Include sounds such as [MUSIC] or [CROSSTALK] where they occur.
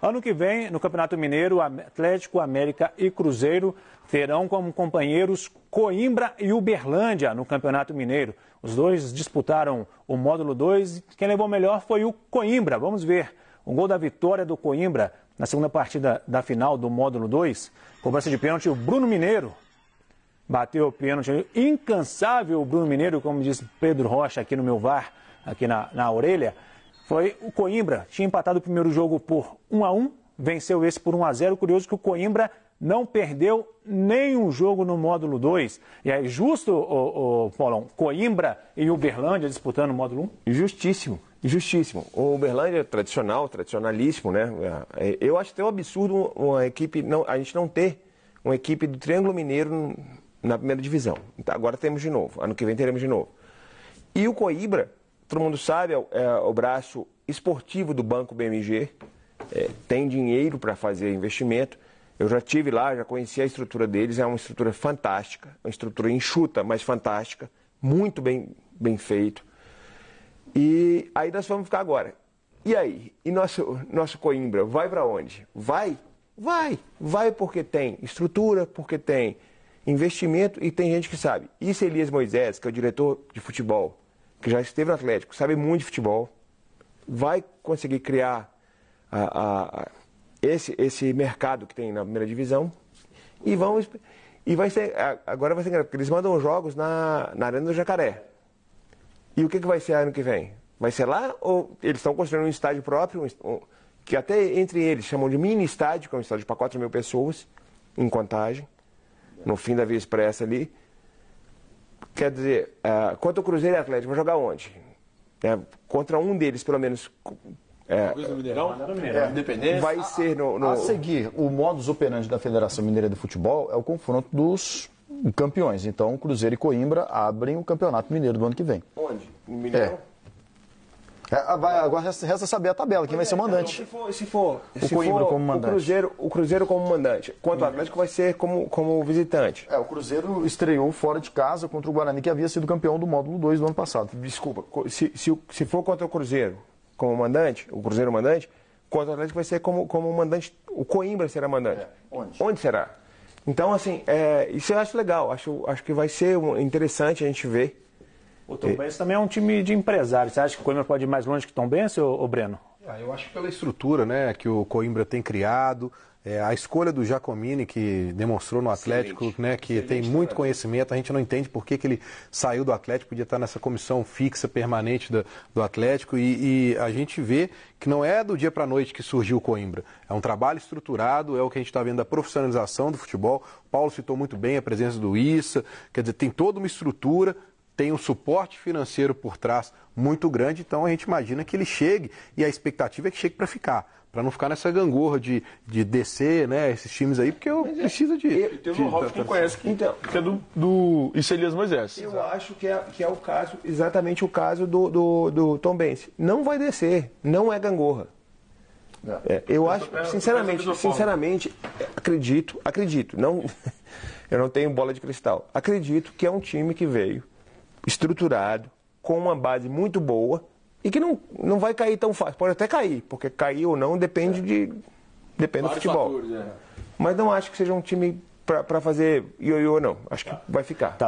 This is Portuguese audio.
Ano que vem, no Campeonato Mineiro, Atlético, América e Cruzeiro terão como companheiros Coimbra e Uberlândia no Campeonato Mineiro. Os dois disputaram o módulo 2 e quem levou melhor foi o Coimbra. Vamos ver. Um gol da vitória do Coimbra na segunda partida da final do módulo 2. Cobrança de pênalti, o Bruno Mineiro. Bateu o pênalti. Incansável o Bruno Mineiro, como diz Pedro Rocha aqui no meu VAR, aqui na, na orelha. Foi o Coimbra, tinha empatado o primeiro jogo por 1 a 1 venceu esse por 1 a 0 Curioso que o Coimbra não perdeu nenhum jogo no módulo 2. E é justo, o, o, Paulão, Coimbra e Uberlândia disputando o módulo 1? Um? Justíssimo, justíssimo. O Uberlândia é tradicional, tradicionalíssimo, né? É, eu acho até um absurdo uma equipe, não, a gente não ter uma equipe do Triângulo Mineiro na primeira divisão. Então, agora temos de novo, ano que vem teremos de novo. E o Coimbra todo mundo sabe, é, é, o braço esportivo do Banco BMG, é, tem dinheiro para fazer investimento. Eu já tive lá, já conheci a estrutura deles, é uma estrutura fantástica, uma estrutura enxuta, mas fantástica, muito bem, bem feito. E aí nós vamos ficar agora. E aí? E nosso, nosso Coimbra vai para onde? Vai? Vai! Vai porque tem estrutura, porque tem investimento e tem gente que sabe. Isso é Elias Moisés, que é o diretor de futebol que já esteve no Atlético, sabe muito de futebol, vai conseguir criar a, a, esse, esse mercado que tem na primeira divisão e vão. E vai ser. Agora vai ser porque eles mandam jogos na, na Arena do Jacaré. E o que, que vai ser ano que vem? Vai ser lá ou eles estão construindo um estádio próprio, um, que até entre eles chamam de mini estádio, que é um estádio para 4 mil pessoas, em contagem, no fim da Via Expressa ali. Quer dizer, uh, contra o Cruzeiro e Atlético, vai jogar onde? É, contra um deles, pelo menos. É, no Mineirão, é, é vai ser no, no... A seguir, o modus operandi da Federação Mineira de Futebol é o confronto dos campeões. Então, Cruzeiro e Coimbra abrem o Campeonato Mineiro do ano que vem. Onde? No Mineirão? É. É, ah, agora resta saber a tabela, quem vai ser é, o então, mandante. Então, se for, se for, o, Cruzeiro Coimbra for como mandante. O, Cruzeiro, o Cruzeiro como mandante, quanto ao Atlético vai ser como, como visitante. É, o Cruzeiro estreou fora de casa contra o Guarani, que havia sido campeão do módulo 2 do ano passado. Desculpa, se, se, se for contra o Cruzeiro como mandante, o Cruzeiro mandante, quanto ao Atlético vai ser como, como mandante, o Coimbra será mandante. É, onde? Onde será? Então, assim, é, isso eu acho legal, acho, acho que vai ser interessante a gente ver o Tom Benz também é um time de empresários. Você acha que o Coimbra pode ir mais longe que o Tom Benz, ou Breno? Ah, eu acho que pela estrutura né, que o Coimbra tem criado, é, a escolha do Jacomini, que demonstrou no Atlético, né, que tem muito conhecimento, a gente não entende por que, que ele saiu do Atlético, podia estar nessa comissão fixa, permanente do, do Atlético, e, e, a gente vê que não é do dia para a noite que surgiu o Coimbra. É um trabalho estruturado, é o que a gente está vendo da profissionalização do futebol. O Paulo citou muito bem a presença do Issa, quer dizer, tem toda uma estrutura tem um suporte financeiro por trás muito grande, então a gente imagina que ele chegue e a expectativa é que chegue para ficar. Para não ficar nessa gangorra de, de descer, né? Esses times aí, porque eu é, preciso de. Eu, tem um Robson que conhece, que, então, que é do, do Iselias Moisés. Eu Exato. acho que é, que é o caso, exatamente o caso do, do, do Tom Bence. Não vai descer, não é gangorra. É, eu, eu acho, sinceramente, sinceramente, acredito, acredito, não, [LAUGHS] eu não tenho bola de cristal. Acredito que é um time que veio estruturado, com uma base muito boa e que não, não vai cair tão fácil. Pode até cair, porque cair ou não depende é. de depende Vários do futebol. Fatores, é. Mas não acho que seja um time para fazer ioiô, não. Acho que tá. vai ficar. Tá.